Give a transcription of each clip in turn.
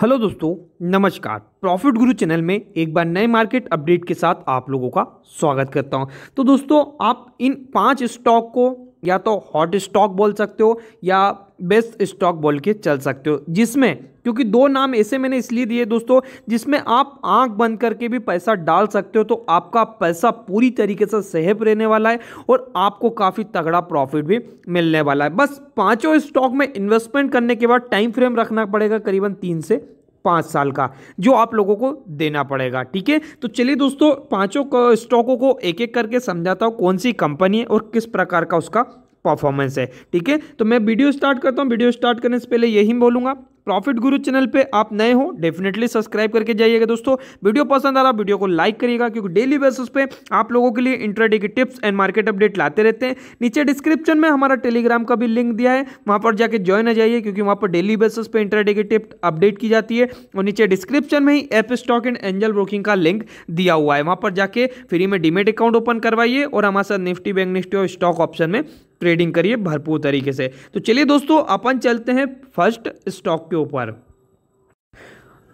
hello दोस्तों नमस्कार profit गुरु चैनल में एक बार नए मार्केट अपडेट के साथ आप लोगों का स्वागत करता हूं तो दोस्तों आप इन पांच स्टॉक को या तो हॉट स्टॉक बोल सकते हो या बेस्ट स्टॉक बोल के चल सकते हो जिसमें क्योंकि दो नाम ऐसे मैंने इसलिए दिए दोस्तों जिसमें आप आंख बंद करके भी पैसा डाल सकते हो तो आपका पैसा पूरी तरीके से सेहब रहने वाला है और आपको काफ़ी तगड़ा प्रॉफिट भी मिलने वाला है बस पाँचों स्टॉक में इन्वेस्टमेंट करने के बाद टाइम फ्रेम रखना पड़ेगा करीबन तीन से पाँच साल का जो आप लोगों को देना पड़ेगा ठीक है तो चलिए दोस्तों पांचों स्टॉकों को एक एक करके समझाता हूँ कौन सी कंपनी है और किस प्रकार का उसका परफॉर्मेंस है ठीक है तो मैं वीडियो स्टार्ट करता हूँ वीडियो स्टार्ट करने से पहले यही बोलूँगा प्रॉफिट गुरु चैनल पे आप नए हो डेफिनेटली सब्सक्राइब करके जाइएगा दोस्तों वीडियो पसंद आ रहा वीडियो को लाइक करिएगा क्योंकि डेली बेसिस पे आप लोगों के लिए इंटरडे की टिप्स एंड मार्केट अपडेट लाते रहते हैं नीचे डिस्क्रिप्शन में हमारा टेलीग्राम का भी लिंक दिया है वहाँ पर जाकर ज्वाइन आ जाइए क्योंकि वहाँ पर डेली बेसिस पे इंटरडे की टिप्स अपडेट की जाती है और नीचे डिस्क्रिप्शन में ही Upstox and Angel Broking का लिंक दिया हुआ है वहाँ पर जाके फ्री में डीमेट अकाउंट ओपन करवाइए और हमारे साथ निफ्टी बैंक निफ्टी और स्टॉक ऑप्शन में ट्रेडिंग करिए भरपूर तरीके से तो चलिए दोस्तों अपन चलते हैं फर्स्ट स्टॉक के ऊपर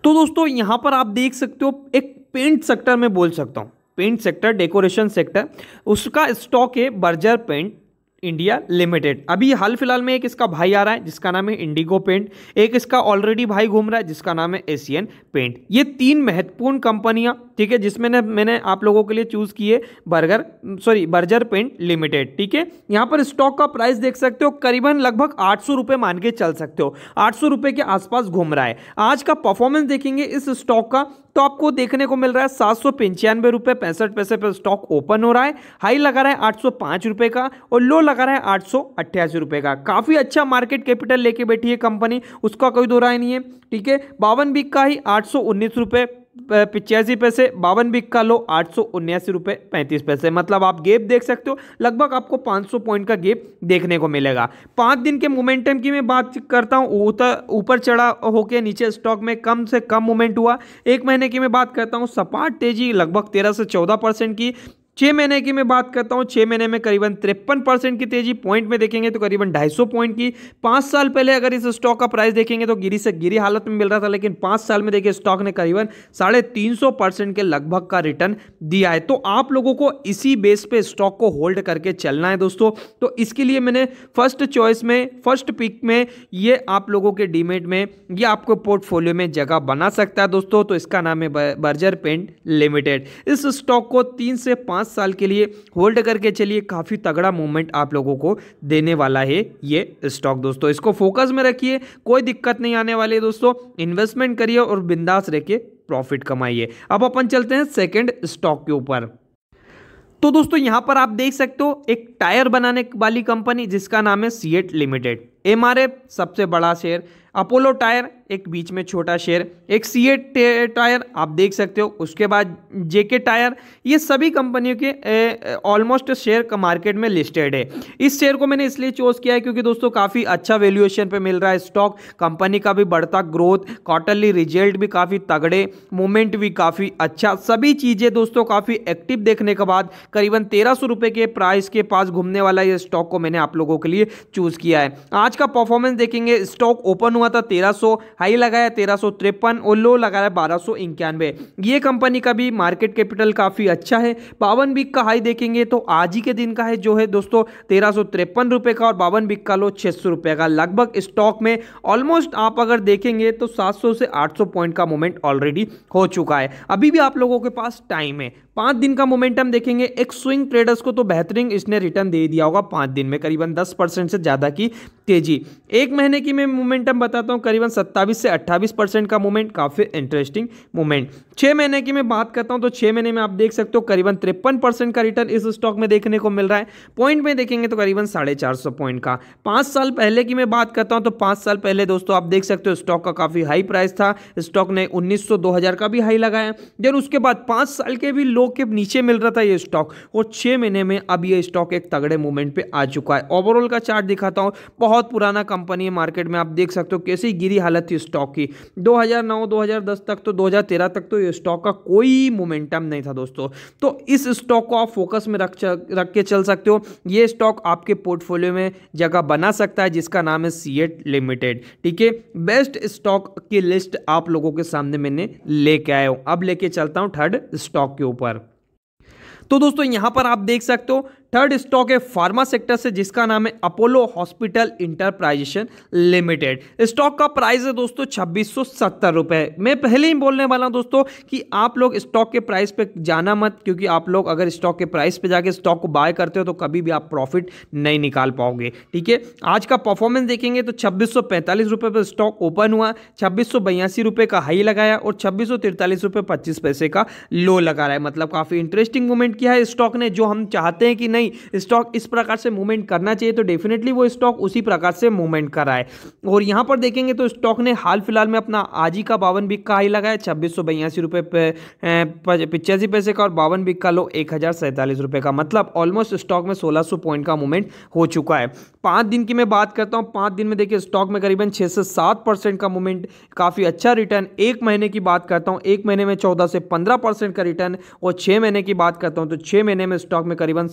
तो दोस्तों यहाँ पर आप देख सकते हो एक पेंट सेक्टर में बोल सकता हूँ पेंट सेक्टर डेकोरेशन सेक्टर उसका स्टॉक है बर्जर पेंट इंडिया लिमिटेड अभी हाल फिलहाल में एक इसका भाई आ रहा है जिसका नाम है इंडिगो पेंट एक इसका ऑलरेडी भाई घूम रहा है जिसका नाम है एशियन पेंट ये तीन महत्वपूर्ण कंपनियां ठीक है जिसमें मैंने आप लोगों के लिए चूज किए burger sorry Berger paint limited ठीक है यहाँ पर स्टॉक का प्राइस देख सकते हो करीबन लगभग आठ सौ रुपए मान के चल सकते हो आठ सौ रुपए के आसपास घूम रहा है आज का परफॉर्मेंस देखेंगे इस स्टॉक का तो आपको देखने को मिल रहा है सात सौ पंचानवे रुपये पैंसठ पैसे पर स्टॉक ओपन हो रहा है हाई लगा रहा है आठ सौ पाँच रुपये का और लो लगा रहा है आठ सौ अट्ठासी रुपये का काफ़ी अच्छा मार्केट कैपिटल लेके बैठी है कंपनी उसका कोई दो नहीं है ठीक है बावन बीक का ही आठ सौ उन्नीस रुपये पिचासी पैसे बावन बिक का लो आठ सौ उन्यासी रुपये पैंतीस पैसे मतलब आप गेप देख सकते हो लगभग आपको 500 पॉइंट का गेप देखने को मिलेगा पाँच दिन के मोमेंटम की मैं बात करता हूँ ऊपर चढ़ा होके नीचे स्टॉक में कम से कम मोमेंट हुआ एक महीने की मैं बात करता हूँ सपाट तेजी लगभग तेरह से चौदह परसेंट की छः महीने की मैं बात करता हूँ छः महीने में करीबन तिरपन परसेंट की तेजी पॉइंट में देखेंगे तो करीबन 250 पॉइंट की पाँच साल पहले अगर इस स्टॉक का प्राइस देखेंगे तो गिरी से गिरी हालत में मिल रहा था लेकिन पाँच साल में देखिए स्टॉक ने करीबन साढ़े तीन सौ परसेंट के लगभग का रिटर्न दिया है तो आप लोगों को इसी बेस पर स्टॉक को होल्ड करके चलना है दोस्तों तो इसके लिए मैंने फर्स्ट चॉइस में फर्स्ट पिक में ये आप लोगों के डीमेट में ये आपको पोर्टफोलियो में जगह बना सकता है दोस्तों तो इसका नाम है बर्जर पेंट लिमिटेड इस स्टॉक को तीन से पाँच पाँच साल के लिए होल्ड करके चलिए काफ़ी तगड़ा मूवमेंट आप लोगों को देने वाला है ये स्टॉक दोस्तों इसको फोकस में रखिए कोई दिक्कत नहीं आने वाली दोस्तों इन्वेस्टमेंट करिए और बिंदास रह के प्रॉफिट कमाइए अब अपन चलते हैं सेकेंड स्टॉक के ऊपर तो दोस्तों यहां पर आप देख सकते हो एक टायर बनाने वाली कंपनी जिसका नाम है सीएट लिमिटेड एमआरएफ सबसे बड़ा शेयर अपोलो टायर एक बीच में छोटा शेयर एक सी टायर आप देख सकते हो उसके बाद जेके टायर ये सभी कंपनियों के ऑलमोस्ट शेयर मार्केट में लिस्टेड है इस शेयर को मैंने इसलिए चूज किया है क्योंकि दोस्तों काफ़ी अच्छा वैल्यूएशन पे मिल रहा है स्टॉक कंपनी का भी बढ़ता ग्रोथ क्वार्टरली रिजल्ट भी काफ़ी तगड़े मूवमेंट भी काफ़ी अच्छा सभी चीज़ें दोस्तों काफ़ी एक्टिव देखने के बाद करीबन तेरह सौ के प्राइस के पास घूमने वाला ये स्टॉक को मैंने आप लोगों के लिए चूज़ किया है आज का परफॉर्मेंस देखेंगे स्टॉक ओपन हुआ था तेरह हाई लगाया तेरह सौ तिरपन और लो लगाया बारह सौ इक्यानवे ये कंपनी का भी मार्केट कैपिटल काफ़ी अच्छा है बावन बिक का हाई देखेंगे तो आज ही के दिन का है जो है दोस्तों तेरह सौ तिरपन रुपए का और बावन बिक का लो छः सौ रुपए का लगभग स्टॉक में ऑलमोस्ट आप अगर देखेंगे तो सात सौ से आठ सौ पॉइंट का मूवमेंट ऑलरेडी हो चुका है अभी भी आप लोगों के पास टाइम है पांच दिन का मोमेंटम देखेंगे एक स्विंग ट्रेडर्स को तो बेहतरीन इसने रिटर्न दे दिया होगा पांच दिन में करीबन दस परसेंट से ज़्यादा की तेजी एक महीने की मैं मोमेंटम बताता हूं करीबन सत्ताईस से अट्ठाईस परसेंट का मूवमेंट काफ़ी इंटरेस्टिंग मूवमेंट छह महीने की मैं बात करता हूं तो छह महीने में आप देख सकते हो करीबन तिरपन परसेंट का रिटर्न इस स्टॉक में देखने को मिल रहा है पॉइंट में देखेंगे तो करीबन साढ़े चार सौ पॉइंट का पांच साल पहले की मैं बात करता हूं तो पांच साल पहले दोस्तों आप देख सकते हो स्टॉक का काफ़ी हाई प्राइस था स्टॉक ने उन्नीस सौ का भी हाई लगाया देन उसके बाद पांच साल के भी लोग के नीचे मिल रहा था ये स्टॉक और छह महीने में अब ये स्टॉक एक तगड़े मूवमेंट पे आ चुका है ओवरऑल का चार्ट दिखाता हूँ बहुत पुराना कंपनी है मार्केट में आप देख सकते हो कैसी गिरी हालत थी स्टॉक की 2009 2010 तक तो 2013 तक तो ये स्टॉक का कोई मोमेंटम नहीं था दोस्तों तो इस स्टॉक को आप फोकस में रख रख के चल सकते हो ये स्टॉक आपके पोर्टफोलियो में जगह बना सकता है जिसका नाम है सी लिमिटेड ठीक है बेस्ट स्टॉक की लिस्ट आप लोगों के सामने मैंने लेके आया हूँ अब लेके चलता हूँ थर्ड स्टॉक के ऊपर तो दोस्तों यहां पर आप देख सकते हो थर्ड स्टॉक है फार्मा सेक्टर से जिसका नाम है Apollo hospital enterprises limited stock का प्राइस है दोस्तों छब्बीस रुपए मैं पहले ही बोलने वाला हूं दोस्तों कि आप लोग स्टॉक के प्राइस पे जाना मत क्योंकि आप लोग अगर स्टॉक के प्राइस पे जाके स्टॉक को बाय करते हो तो कभी भी आप प्रॉफिट नहीं निकाल पाओगे ठीक है आज का परफॉर्मेंस देखेंगे तो छब्बीस रुपए पर स्टॉक ओपन हुआ छब्बीस रुपए का हाई लगाया और छब्बीस रुपए पच्चीस पैसे का लो लगा रहा है मतलब काफ़ी इंटरेस्टिंग मूवमेंट किया है स्टॉक ने जो हम चाहते हैं कि नहीं नहीं स्टॉक इस प्रकार से मूवमेंट करना चाहिए तो डेफिनेटली वो स्टॉक उसी प्रकार से मूवमेंट कर रहा है और यहाँ पर देखेंगे तो स्टॉक ने हाल फिलहाल में अपना आज ही का बावन बिक का हाई लगाया छब्बीस सौ बयासी रुपये पिचासी पैसे का और बावन बिक का लो एक हज़ार का मतलब ऑलमोस्ट स्टॉक में सोलह पॉइंट का मूवमेंट हो चुका है पाँच दिन की मैं बात करता हूँ पाँच दिन में देखिए स्टॉक में करीबन छः से सात परसेंट का मूवमेंट काफ़ी अच्छा रिटर्न एक महीने की बात करता हूँ एक महीने में चौदह से पंद्रह परसेंट का रिटर्न और छः महीने की बात करता हूँ तो छः महीने में स्टॉक में करीबन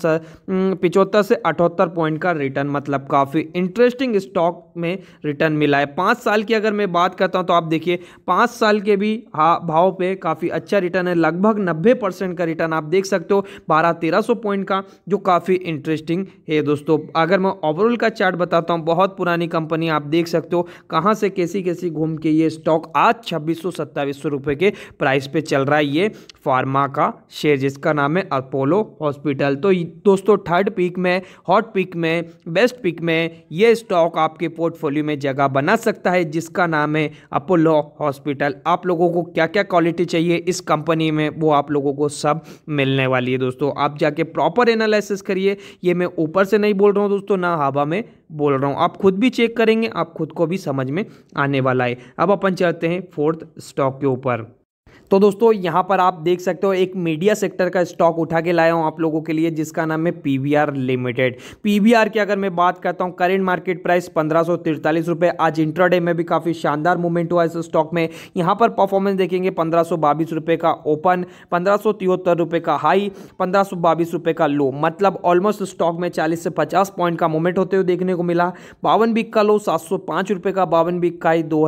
हम्म, पिचहत्तर से अठहत्तर पॉइंट का रिटर्न मतलब काफ़ी इंटरेस्टिंग स्टॉक में रिटर्न मिला है पाँच साल की अगर मैं बात करता हूँ तो आप देखिए पाँच साल के भी भाव पे काफ़ी अच्छा रिटर्न है लगभग नब्बे परसेंट का रिटर्न आप देख सकते हो बारह तेरह सौ पॉइंट का जो काफ़ी इंटरेस्टिंग है दोस्तों अगर मैं ओवरऑल का चार्ट बताता हूँ बहुत पुरानी कंपनी आप देख सकते हो कहाँ से कैसी कैसी घूम के ये स्टॉक आज छब्बीस सौ सत्ताईस सौ रुपये के प्राइस पे चल रहा है ये फार्मा का शेयर जिसका नाम है अपोलो हॉस्पिटल तो दोस्तों दोस्तों थर्ड पिक में हॉट पिक में बेस्ट पिक में ये स्टॉक आपके पोर्टफोलियो में जगह बना सकता है जिसका नाम है अपोलो हॉस्पिटल आप लोगों को क्या क्या क्वालिटी चाहिए इस कंपनी में वो आप लोगों को सब मिलने वाली है दोस्तों आप जाके प्रॉपर एनालिसिस करिए ये मैं ऊपर से नहीं बोल रहा हूँ दोस्तों ना हवा में बोल रहा हूँ आप खुद भी चेक करेंगे आप खुद को भी समझ में आने वाला है अब अपन चलते हैं फोर्थ स्टॉक के ऊपर तो दोस्तों यहाँ पर आप देख सकते हो एक मीडिया सेक्टर का स्टॉक उठा के लाया हूँ आप लोगों के लिए जिसका नाम है पीवीआर लिमिटेड पीवीआर की अगर मैं बात करता हूँ करेंट मार्केट प्राइस पंद्रह रुपए आज इंट्राडे में भी काफ़ी शानदार मूवमेंट हुआ इस स्टॉक में यहाँ पर परफॉर्मेंस देखेंगे पंद्रह रुपए का ओपन पंद्रह रुपए का हाई पंद्रह रुपए का लो मतलब ऑलमोस्ट स्टॉक में चालीस से पचास पॉइंट का मूवमेंट होते हुए देखने को मिला बावन बिक का लो सात रुपए का बावन बिक का ही दो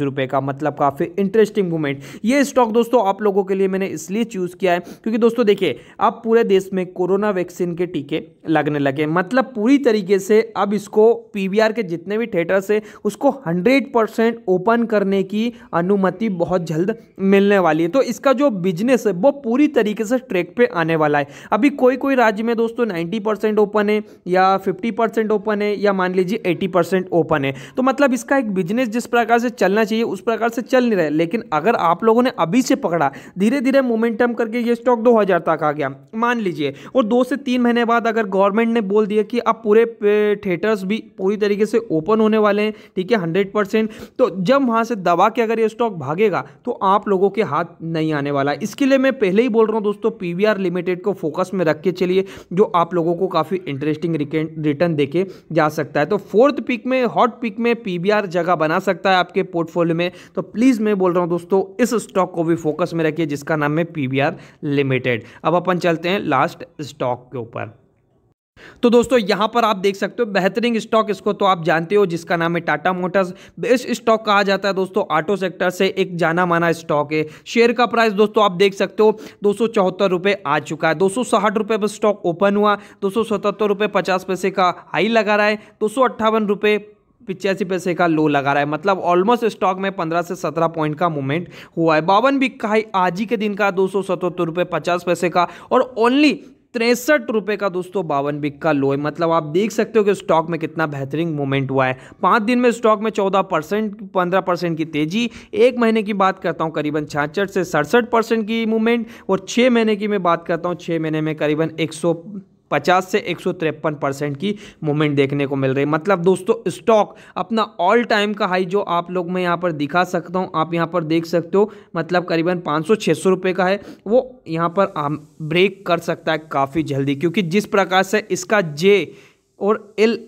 रुपए का मतलब काफ़ी इंटरेस्टिंग मूवमेंट ये स्टॉक दोस्तों आप लोगों के लिए मैंने इसलिए चूज़ किया है क्योंकि दोस्तों देखिए अब पूरे देश में कोरोना वैक्सीन के टीके लगने लगे मतलब पूरी तरीके से अब इसको पीवीआर के जितने भी थिएटर्स है उसको हंड्रेड परसेंट ओपन करने की अनुमति बहुत जल्द मिलने वाली है तो इसका जो बिजनेस है वो पूरी तरीके से ट्रैक पे आने वाला है अभी कोई कोई राज्य में दोस्तों नाइन्टी परसेंट ओपन है या फिफ्टी परसेंट ओपन है या मान लीजिए एटी परसेंट ओपन है तो मतलब इसका एक बिजनेस जिस प्रकार से चलना चाहिए उस प्रकार से चल नहीं रहा है लेकिन अगर आप लोगों ने अभी से पकड़ा धीरे धीरे मोमेंटम करके ये स्टॉक 2000 तक आ गया मान लीजिए और दो से तीन महीने बाद अगर गवर्नमेंट ने बोल दिया कि अब पूरे थिएटर्स भी पूरी तरीके से ओपन होने वाले हैं ठीक है हंड्रेड परसेंट तो जब वहाँ से दबा के अगर ये स्टॉक भागेगा तो आप लोगों के हाथ नहीं आने वाला है इसके लिए मैं पहले ही बोल रहा हूँ दोस्तों पी लिमिटेड को फोकस में रख के चलिए जो आप लोगों को काफ़ी इंटरेस्टिंग रिटर्न देके जा सकता है तो फोर्थ पिक में हॉट पिक में पीबीआर जगह बना सकता है आपके पोर्टफोलियो में तो प्लीज़ मैं बोल रहा हूँ दोस्तों इस स्टॉक स्टॉक को भी फोकस में रखिए जिसका नाम है पी लिमिटेड अब अपन चलते हैं लास्ट स्टॉक के ऊपर तो दोस्तों यहां पर आप देख सकते हो बेहतरीन स्टॉक इसको तो आप जानते हो जिसका नाम है टाटा मोटर्स इस स्टॉक कहा जाता है दोस्तों ऑटो सेक्टर से एक जाना माना स्टॉक है शेयर का प्राइस दोस्तों आप देख सकते हो दो सौ आ चुका है दो सौ पर स्टॉक ओपन हुआ दो सौ पैसे का हाई लगा रहा है दो पिचासी पैसे का लो लगा रहा है मतलब ऑलमोस्ट स्टॉक में पंद्रह से सत्रह पॉइंट का मूवमेंट हुआ है बावन बिक का आज ही के दिन का दो सौ सतहत्तर रुपये पचास पैसे का और ओनली तिरसठ रुपये का दोस्तों बावन बिक का लो है मतलब आप देख सकते हो कि स्टॉक में कितना बेहतरीन मूवमेंट हुआ है पाँच दिन में स्टॉक में चौदह परसेंट पंद्रह परसेंट की तेजी एक महीने की बात करता हूँ करीबन छाछठ से सड़सठ परसेंट की मूवमेंट और छः महीने की मैं बात करता हूँ छः महीने में करीबन एक सौ पचास से एक सौ तिरपन परसेंट की मूवमेंट देखने को मिल रही है मतलब दोस्तों स्टॉक अपना ऑल टाइम का हाई जो आप लोग मैं यहाँ पर दिखा सकता हूँ आप यहाँ पर देख सकते हो मतलब करीबन पाँच सौ छः सौ रुपये का है वो यहाँ पर ब्रेक कर सकता है काफ़ी जल्दी क्योंकि जिस प्रकार से इसका जे और एल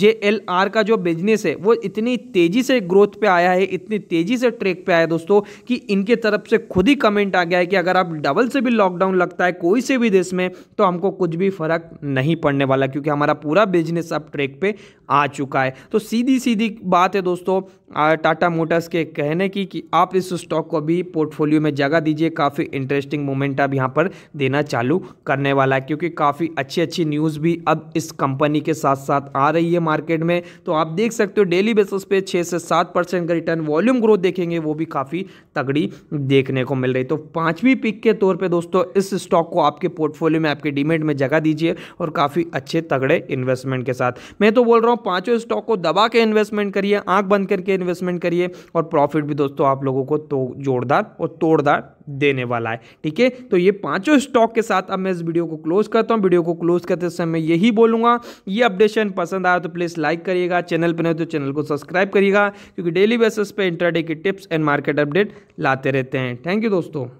जे एल आर का जो बिजनेस है वो इतनी तेज़ी से ग्रोथ पे आया है इतनी तेज़ी से ट्रैक पे आया है दोस्तों कि इनके तरफ से खुद ही कमेंट आ गया है कि अगर आप डबल से भी लॉकडाउन लगता है कोई से भी देश में तो हमको कुछ भी फ़र्क नहीं पड़ने वाला क्योंकि हमारा पूरा बिजनेस अब ट्रैक पे आ चुका है तो सीधी सीधी बात है दोस्तों टाटा मोटर्स के कहने की कि आप इस स्टॉक को भी पोर्टफोलियो में जगह दीजिए काफ़ी इंटरेस्टिंग मोमेंट अब यहाँ पर देना चालू करने वाला है क्योंकि काफ़ी अच्छी अच्छी न्यूज़ भी अब इस कंपनी के साथ साथ आ रही रही है मार्केट में तो आप देख सकते हो डेली बेसिस पे छः से सात परसेंट का रिटर्न वॉल्यूम ग्रोथ देखेंगे वो भी काफ़ी तगड़ी देखने को मिल रही तो पाँचवीं पिक के तौर पर दोस्तों इस स्टॉक को आपके पोर्टफोलियो में आपके डिमेट में जगह दीजिए और काफ़ी अच्छे तगड़े इन्वेस्टमेंट के साथ मैं तो बोल रहा हूँ पाँचों स्टॉक को दबा के इन्वेस्टमेंट करिए आँख बंद करके इन्वेस्टमेंट करिए और प्रॉफिट भी दोस्तों आप लोगों को तो जोरदार और तोड़दार देने वाला है ठीक है तो ये पांचों स्टॉक के साथ अब मैं इस वीडियो को क्लोज करता हूँ वीडियो को क्लोज करते समय यही बोलूंगा ये अपडेशन पसंद आया तो प्लीज़ लाइक करिएगा चैनल पर नहीं तो चैनल को सब्सक्राइब करिएगा क्योंकि डेली बेसिस पे इंटरडे की टिप्स एंड मार्केट अपडेट लाते रहते हैं थैंक यू दोस्तों